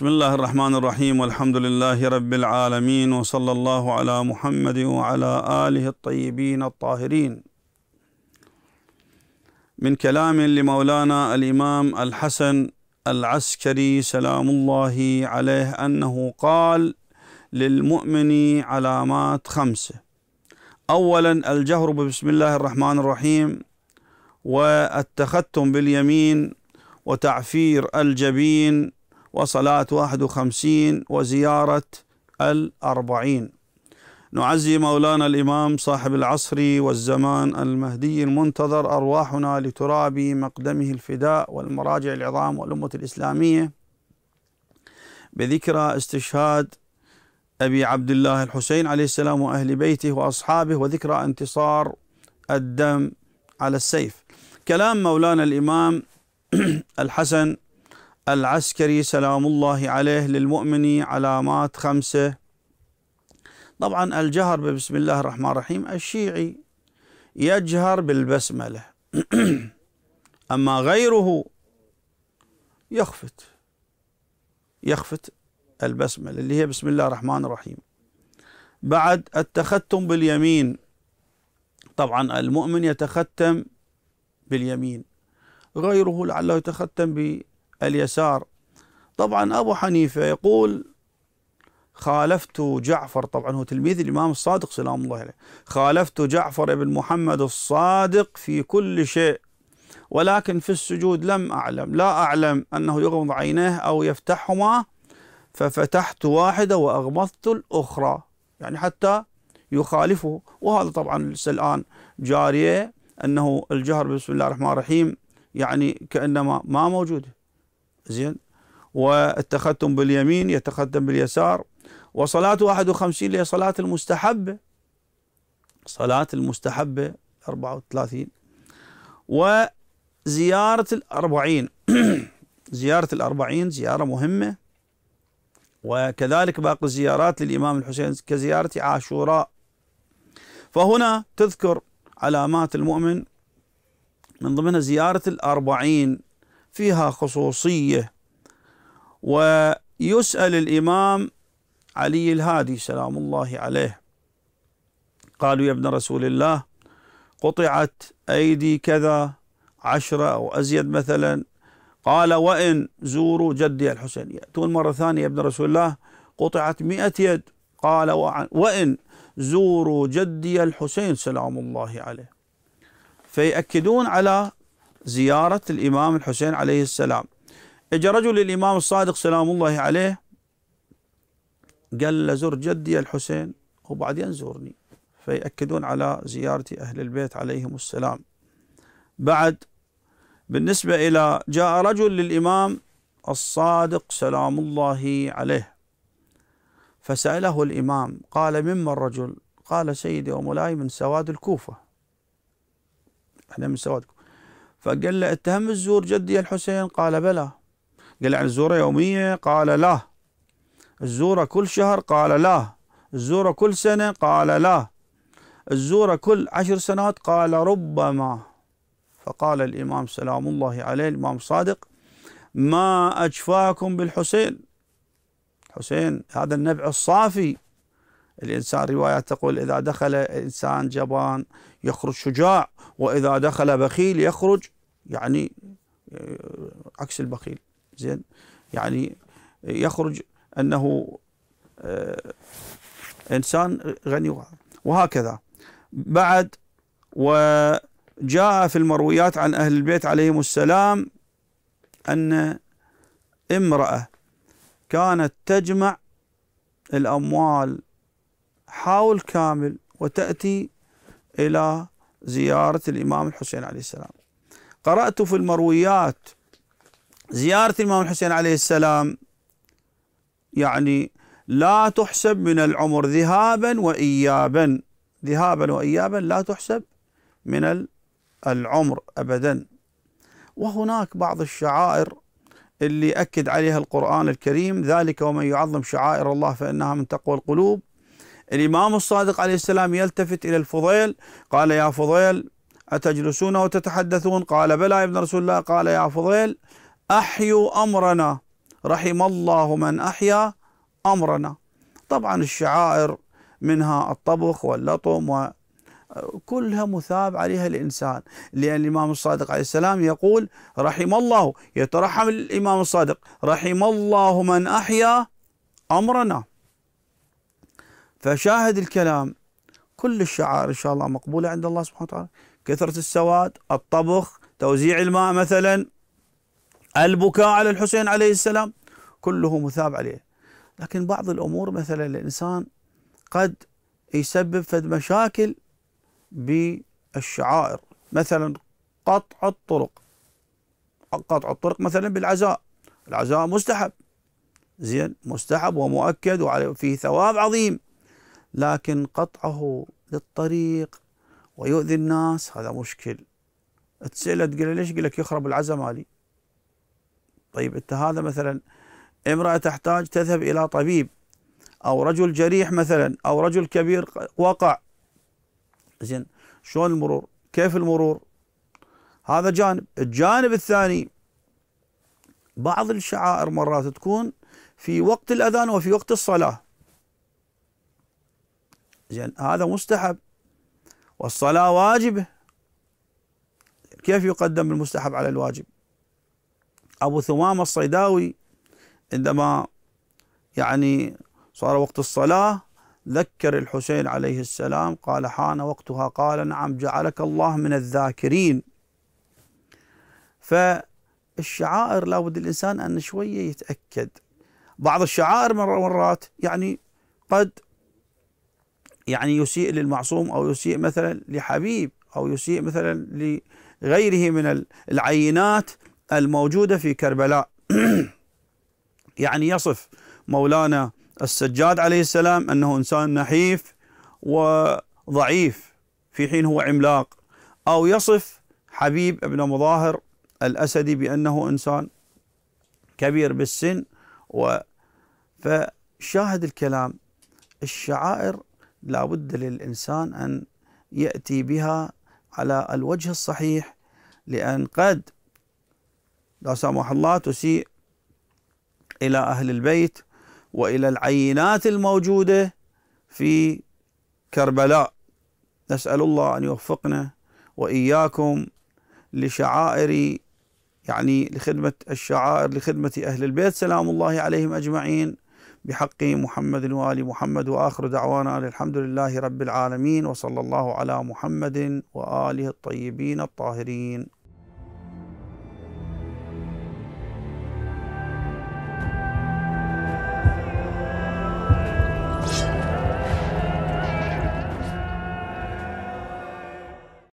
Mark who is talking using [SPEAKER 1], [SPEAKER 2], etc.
[SPEAKER 1] بسم الله الرحمن الرحيم والحمد لله رب العالمين وصلى الله على محمد وعلى آله الطيبين الطاهرين من كلام لمولانا الإمام الحسن العسكري سلام الله عليه أنه قال للمؤمن علامات خمسة أولا الجهر بسم الله الرحمن الرحيم والتختم باليمين وتعفير الجبين وصلاة 51 وزيارة الأربعين نعزي مولانا الإمام صاحب العصر والزمان المهدي المنتظر أرواحنا لتراب مقدمه الفداء والمراجع العظام والأمة الإسلامية بذكرى استشهاد أبي عبد الله الحسين عليه السلام وأهل بيته وأصحابه وذكرى انتصار الدم على السيف كلام مولانا الإمام الحسن العسكري سلام الله عليه للمؤمن علامات خمسة طبعا الجهر ببسم الله الرحمن الرحيم الشيعي يجهر بالبسملة أما غيره يخفت يخفت البسملة اللي هي بسم الله الرحمن الرحيم بعد التختم باليمين طبعا المؤمن يتختم باليمين غيره لعله يتختم اليسار طبعا أبو حنيفة يقول خالفت جعفر طبعا هو تلميذ الإمام الصادق سلام الله عليه خالفت جعفر بن محمد الصادق في كل شيء ولكن في السجود لم أعلم لا أعلم أنه يغمض عينيه أو يفتحهما ففتحت واحدة وأغمضت الأخرى يعني حتى يخالفه وهذا طبعا لسه الآن جارية أنه الجهر بسم الله الرحمن الرحيم يعني كأنما ما موجوده زين والتختم باليمين يتختم باليسار وصلاة 51 هي صلاة المستحبة صلاة المستحبة 34 وزيارة الأربعين زيارة الأربعين زيارة مهمة وكذلك باقي الزيارات للإمام الحسين كزيارة عاشوراء فهنا تذكر علامات المؤمن من ضمنها زيارة الأربعين فيها خصوصية ويسأل الإمام علي الهادي سلام الله عليه قالوا يا ابن رسول الله قطعت أيدي كذا عشرة أو أزيد مثلا قال وإن زوروا جدي الحسين يأتون مرة ثانية يا ابن رسول الله قطعت مئة يد قال وإن زوروا جدي الحسين سلام الله عليه فيأكدون على زيارة الإمام الحسين عليه السلام إجا رجل الإمام الصادق سلام الله عليه قال له زر جدي الحسين وبعدين زورني فيأكدون على زيارة أهل البيت عليهم السلام بعد بالنسبة إلى جاء رجل للإمام الصادق سلام الله عليه فسأله الإمام قال مما الرجل قال سيدي ومولاي من سواد الكوفة احنا من سواد الكوفة فقال له اتهم الزور جدي الحسين قال بلى قال يعني الزورة يومية قال لا الزورة كل شهر قال لا الزورة كل سنة قال لا الزورة كل عشر سنوات قال ربما فقال الإمام سلام الله عليه الإمام صادق ما أجفاكم بالحسين حسين هذا النبع الصافي الإنسان رواية تقول إذا دخل إنسان جبان يخرج شجاع وإذا دخل بخيل يخرج يعني آه، عكس البخيل زين يعني يخرج أنه آه، إنسان غني وهكذا بعد وجاء في المرويات عن أهل البيت عليهم السلام أن امرأة كانت تجمع الأموال حاول كامل وتأتي إلى زيارة الإمام الحسين عليه السلام قرأت في المرويات زيارة الإمام الحسين عليه السلام يعني لا تحسب من العمر ذهابا وإيابا ذهابا وإيابا لا تحسب من العمر أبدا وهناك بعض الشعائر اللي أكد عليها القرآن الكريم ذلك ومن يعظم شعائر الله فإنها من تقوى القلوب الإمام الصادق عليه السلام يلتفت إلى الفضيل قال يا فضيل أتجلسون وتتحدثون قال بلى يا ابن رسول الله قال يا فضيل أحيوا أمرنا رحم الله من أحيا أمرنا طبعا الشعائر منها الطبخ واللطم و كلها مثاب عليها الإنسان لأن الإمام الصادق عليه السلام يقول رحم الله يترحم الإمام الصادق رحم الله من أحيا أمرنا فشاهد الكلام كل الشعائر ان شاء الله مقبوله عند الله سبحانه وتعالى كثره السواد الطبخ توزيع الماء مثلا البكاء على الحسين عليه السلام كله مثاب عليه لكن بعض الامور مثلا الانسان قد يسبب فد مشاكل بالشعائر مثلا قطع الطرق قطع الطرق مثلا بالعزاء العزاء مستحب زين مستحب ومؤكد وفيه ثواب عظيم لكن قطعه للطريق ويؤذي الناس هذا مشكل تسأله تقول ليش يقول لك يخرب العزا مالي طيب انت هذا مثلا امرأة تحتاج تذهب إلى طبيب أو رجل جريح مثلا أو رجل كبير وقع زين شلون المرور كيف المرور هذا جانب الجانب الثاني بعض الشعائر مرات تكون في وقت الأذان وفي وقت الصلاة زين هذا مستحب والصلاة واجبة كيف يقدم المستحب على الواجب أبو ثمامة الصيداوي عندما يعني صار وقت الصلاة ذكر الحسين عليه السلام قال حان وقتها قال نعم جعلك الله من الذاكرين فالشعائر لابد الإنسان أن شوية يتأكد بعض الشعائر مرات يعني قد يعني يسيء للمعصوم أو يسيء مثلا لحبيب أو يسيء مثلا لغيره من العينات الموجودة في كربلاء يعني يصف مولانا السجاد عليه السلام أنه إنسان نحيف وضعيف في حين هو عملاق أو يصف حبيب ابن مظاهر الأسدي بأنه إنسان كبير بالسن و فشاهد الكلام الشعائر لابد للإنسان أن يأتي بها على الوجه الصحيح لأن قد لا سمح الله تسيء إلى أهل البيت وإلى العينات الموجودة في كربلاء نسأل الله أن يوفقنا وإياكم لشعائر يعني لخدمة الشعائر لخدمة أهل البيت سلام الله عليهم أجمعين بحق محمد وآل محمد وآخر دعوانا الحمد لله رب العالمين وصلى الله على محمد وآله الطيبين الطاهرين